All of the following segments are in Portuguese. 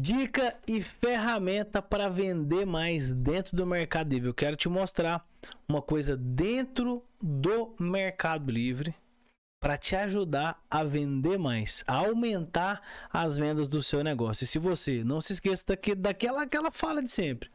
dica e ferramenta para vender mais dentro do Mercado Livre. Eu quero te mostrar uma coisa dentro do Mercado Livre para te ajudar a vender mais, a aumentar as vendas do seu negócio. E se você não se esqueça daqui, daquela aquela fala de sempre.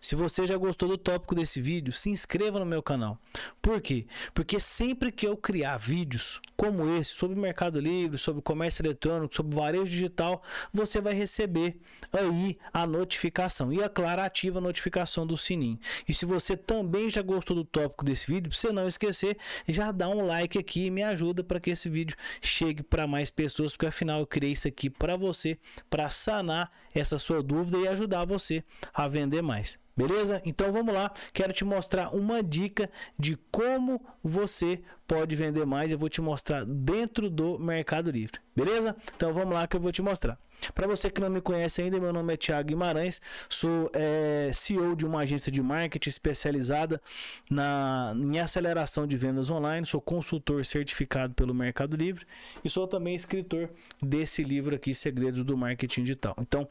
Se você já gostou do tópico desse vídeo, se inscreva no meu canal. Por quê? Porque sempre que eu criar vídeos como esse, sobre mercado livre, sobre comércio eletrônico, sobre varejo digital, você vai receber aí a notificação. E é ativa a notificação do sininho. E se você também já gostou do tópico desse vídeo, para você não esquecer, já dá um like aqui e me ajuda para que esse vídeo chegue para mais pessoas, porque afinal eu criei isso aqui para você, para sanar essa sua dúvida e ajudar você a vender mais. Beleza? Então vamos lá, quero te mostrar uma dica de como você pode vender mais. Eu vou te mostrar dentro do Mercado Livre. Beleza? Então vamos lá que eu vou te mostrar. Para você que não me conhece ainda, meu nome é Thiago Guimarães, sou é, CEO de uma agência de marketing especializada na, em aceleração de vendas online, sou consultor certificado pelo Mercado Livre e sou também escritor desse livro aqui, Segredos do Marketing Digital. Então,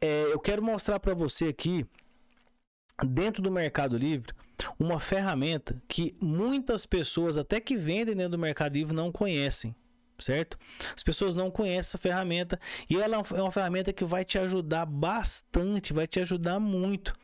é, eu quero mostrar para você aqui dentro do Mercado Livre uma ferramenta que muitas pessoas, até que vendem dentro do Mercado Livre, não conhecem, certo? As pessoas não conhecem essa ferramenta e ela é uma ferramenta que vai te ajudar bastante, vai te ajudar muito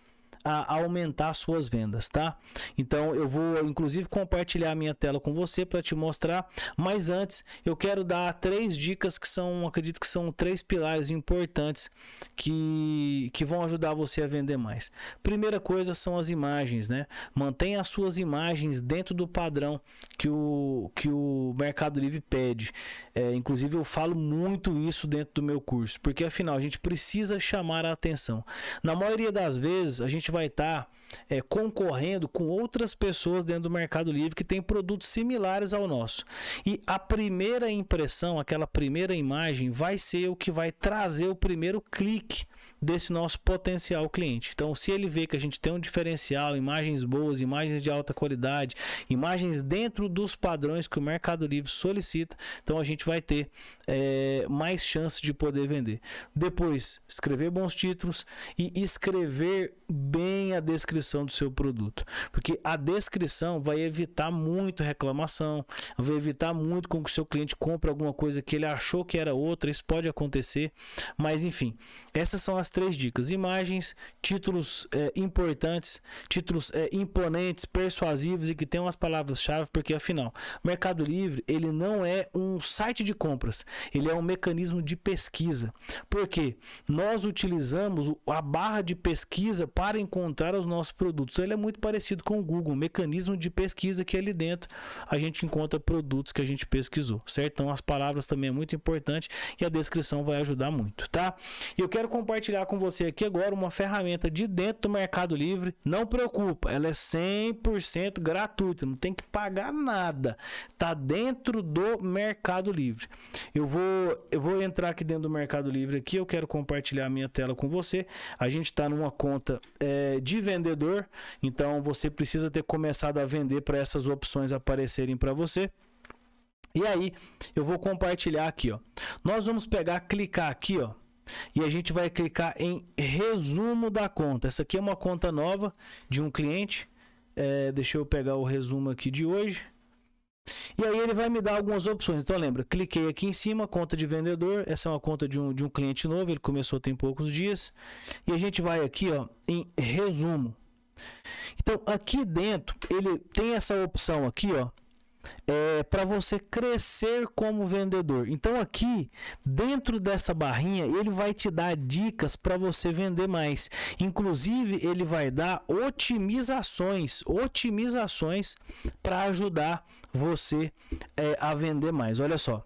a aumentar suas vendas, tá? Então eu vou inclusive compartilhar minha tela com você para te mostrar, mas antes eu quero dar três dicas que são, acredito que são três pilares importantes que, que vão ajudar você a vender mais. Primeira coisa são as imagens, né? Mantenha as suas imagens dentro do padrão que o, que o Mercado Livre pede. É, inclusive eu falo muito isso dentro do meu curso, porque afinal a gente precisa chamar a atenção. Na maioria das vezes a gente vai estar. Tá é, concorrendo com outras pessoas dentro do Mercado Livre que tem produtos similares ao nosso. E a primeira impressão, aquela primeira imagem, vai ser o que vai trazer o primeiro clique desse nosso potencial cliente. Então, se ele vê que a gente tem um diferencial, imagens boas, imagens de alta qualidade, imagens dentro dos padrões que o Mercado Livre solicita, então a gente vai ter é, mais chance de poder vender. Depois, escrever bons títulos e escrever bem a descrição descrição do seu produto. Porque a descrição vai evitar muito reclamação, vai evitar muito com que o seu cliente compre alguma coisa que ele achou que era outra, isso pode acontecer. Mas enfim, essas são as três dicas: imagens, títulos é, importantes, títulos é, imponentes, persuasivos e que tenham as palavras-chave, porque afinal, Mercado Livre ele não é um site de compras, ele é um mecanismo de pesquisa. Porque nós utilizamos a barra de pesquisa para encontrar os nossos nossos produtos. Ele é muito parecido com o Google, um mecanismo de pesquisa que ali dentro a gente encontra produtos que a gente pesquisou, certo? Então as palavras também é muito importante e a descrição vai ajudar muito, tá? E eu quero compartilhar com você aqui agora uma ferramenta de dentro do Mercado Livre. Não preocupa, ela é 100% gratuita, não tem que pagar nada. Tá dentro do Mercado Livre. Eu vou eu vou entrar aqui dentro do Mercado Livre aqui, eu quero compartilhar a minha tela com você. A gente está numa conta é, de vendedor vendedor, então você precisa ter começado a vender para essas opções aparecerem para você. E aí, eu vou compartilhar aqui, ó. Nós vamos pegar, clicar aqui, ó, e a gente vai clicar em resumo da conta. Essa aqui é uma conta nova de um cliente. É, deixa eu pegar o resumo aqui de hoje. E aí ele vai me dar algumas opções. Então lembra, cliquei aqui em cima, conta de vendedor. Essa é uma conta de um, de um cliente novo, ele começou tem poucos dias. E a gente vai aqui ó, em resumo. Então, aqui dentro, ele tem essa opção aqui, ó, é, para você crescer como vendedor. Então aqui dentro dessa barrinha ele vai te dar dicas para você vender mais. Inclusive ele vai dar otimizações, otimizações para ajudar você é, a vender mais. Olha só.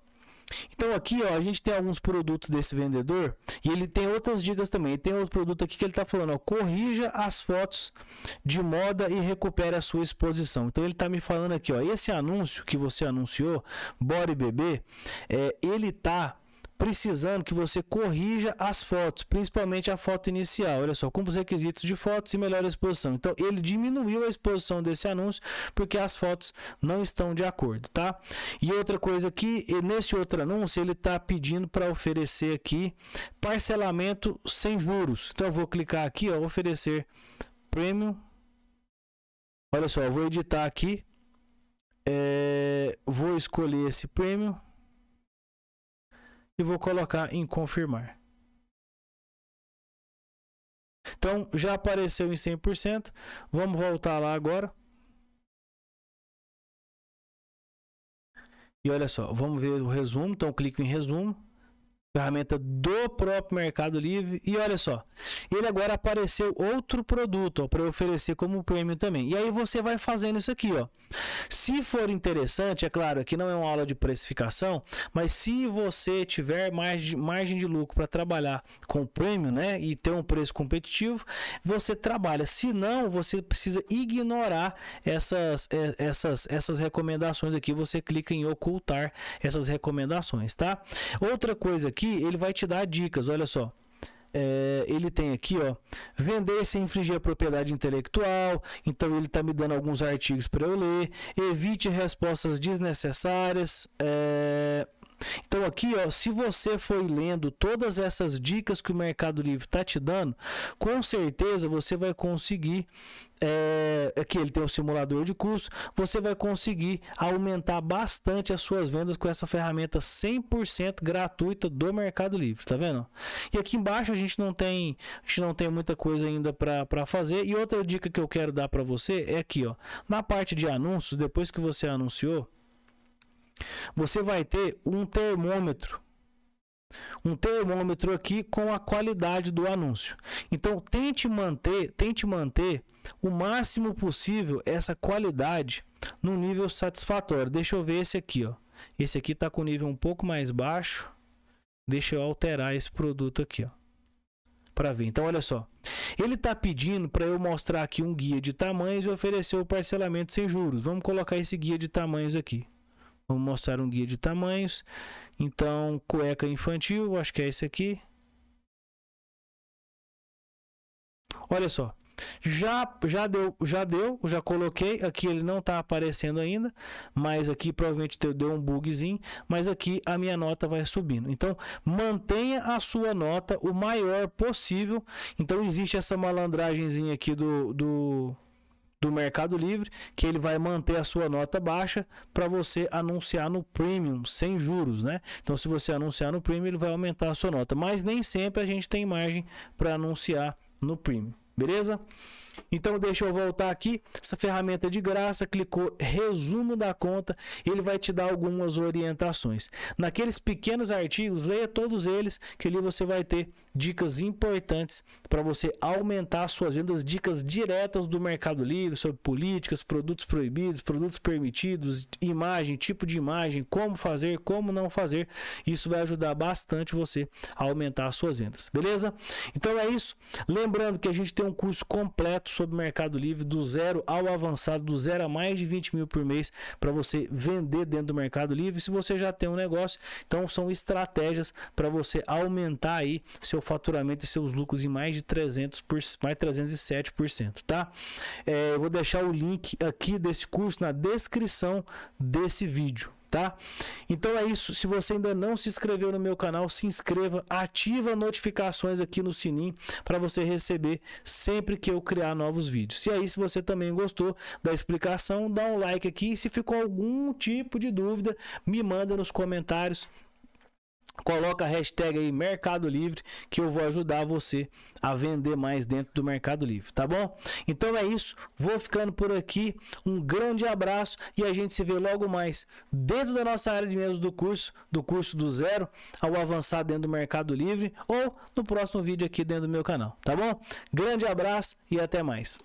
Então aqui ó, a gente tem alguns produtos desse vendedor e ele tem outras dicas também. Tem outro produto aqui que ele está falando, ó, corrija as fotos de moda e recupere a sua exposição. Então ele está me falando aqui, ó, esse anúncio que você anunciou, Body Bebê, é, ele tá precisando que você corrija as fotos, principalmente a foto inicial. Olha só, cumpra os requisitos de fotos e melhora a exposição. Então, ele diminuiu a exposição desse anúncio porque as fotos não estão de acordo, tá? E outra coisa aqui, nesse outro anúncio, ele está pedindo para oferecer aqui parcelamento sem juros. Então, eu vou clicar aqui, ó, oferecer prêmio. Olha só, vou editar aqui. É, vou escolher esse prêmio e vou colocar em confirmar. Então, já apareceu em 100%. Vamos voltar lá agora. E olha só, vamos ver o resumo. Então, clico em resumo ferramenta do próprio Mercado Livre. E olha só, ele agora apareceu outro produto para oferecer como prêmio também. E aí você vai fazendo isso aqui, ó. Se for interessante, é claro, aqui não é uma aula de precificação, mas se você tiver mais margem de lucro para trabalhar com o prêmio, né, e ter um preço competitivo, você trabalha. Se não, você precisa ignorar essas é, essas essas recomendações aqui. Você clica em ocultar essas recomendações, tá? Outra coisa aqui aqui ele vai te dar dicas, olha só. É, ele tem aqui, ó, vender sem infringir a propriedade intelectual. Então ele está me dando alguns artigos para eu ler. Evite respostas desnecessárias. É, então aqui, ó, se você foi lendo todas essas dicas que o Mercado Livre está te dando, com certeza você vai conseguir é, aqui ele tem um simulador de custo, você vai conseguir aumentar bastante as suas vendas com essa ferramenta 100% gratuita do Mercado Livre, tá vendo? E aqui embaixo a gente não tem, a gente não tem muita coisa ainda para fazer. E outra dica que eu quero dar para você é aqui, ó, na parte de anúncios, depois que você anunciou, você vai ter um termômetro. Um termômetro aqui com a qualidade do anúncio. Então tente manter, tente manter o máximo possível essa qualidade no nível satisfatório. Deixa eu ver esse aqui, ó. Esse aqui está com nível um pouco mais baixo. Deixa eu alterar esse produto aqui, ó para ver. Então, olha só. Ele está pedindo para eu mostrar aqui um guia de tamanhos e oferecer o parcelamento sem juros. Vamos colocar esse guia de tamanhos aqui. Vamos mostrar um guia de tamanhos. Então, cueca infantil, acho que é esse aqui. Olha só. Já, já deu, já deu, já coloquei. Aqui ele não está aparecendo ainda, mas aqui provavelmente deu um bugzinho. Mas aqui a minha nota vai subindo. Então mantenha a sua nota o maior possível. Então existe essa malandragemzinha aqui do, do do Mercado Livre, que ele vai manter a sua nota baixa para você anunciar no premium, sem juros, né? Então, se você anunciar no premium, ele vai aumentar a sua nota, mas nem sempre a gente tem margem para anunciar no premium, beleza? Então deixa eu voltar aqui, essa ferramenta é de graça, clicou resumo da conta, ele vai te dar algumas orientações. Naqueles pequenos artigos, leia todos eles, que ali você vai ter dicas importantes para você aumentar suas vendas, dicas diretas do Mercado Livre sobre políticas, produtos proibidos, produtos permitidos, imagem, tipo de imagem, como fazer, como não fazer. Isso vai ajudar bastante você a aumentar suas vendas, beleza? Então é isso. Lembrando que a gente tem um curso completo direto sobre o Mercado Livre, do zero ao avançado, do zero a mais de 20 mil por mês, para você vender dentro do Mercado Livre. Se você já tem um negócio, então são estratégias para você aumentar aí seu faturamento e seus lucros em mais de 300 por, mais 307%, tá? É, eu vou deixar o link aqui desse curso na descrição desse vídeo tá? Então é isso. Se você ainda não se inscreveu no meu canal, se inscreva, ativa notificações aqui no sininho para você receber sempre que eu criar novos vídeos. E aí, se você também gostou da explicação, dá um like aqui. E se ficou algum tipo de dúvida, me manda nos comentários Coloca a hashtag aí Mercado Livre que eu vou ajudar você a vender mais dentro do Mercado Livre, tá bom? Então é isso, vou ficando por aqui. Um grande abraço e a gente se vê logo mais dentro da nossa área de membros do curso, do curso do zero ao avançar dentro do Mercado Livre ou no próximo vídeo aqui dentro do meu canal, tá bom? Grande abraço e até mais.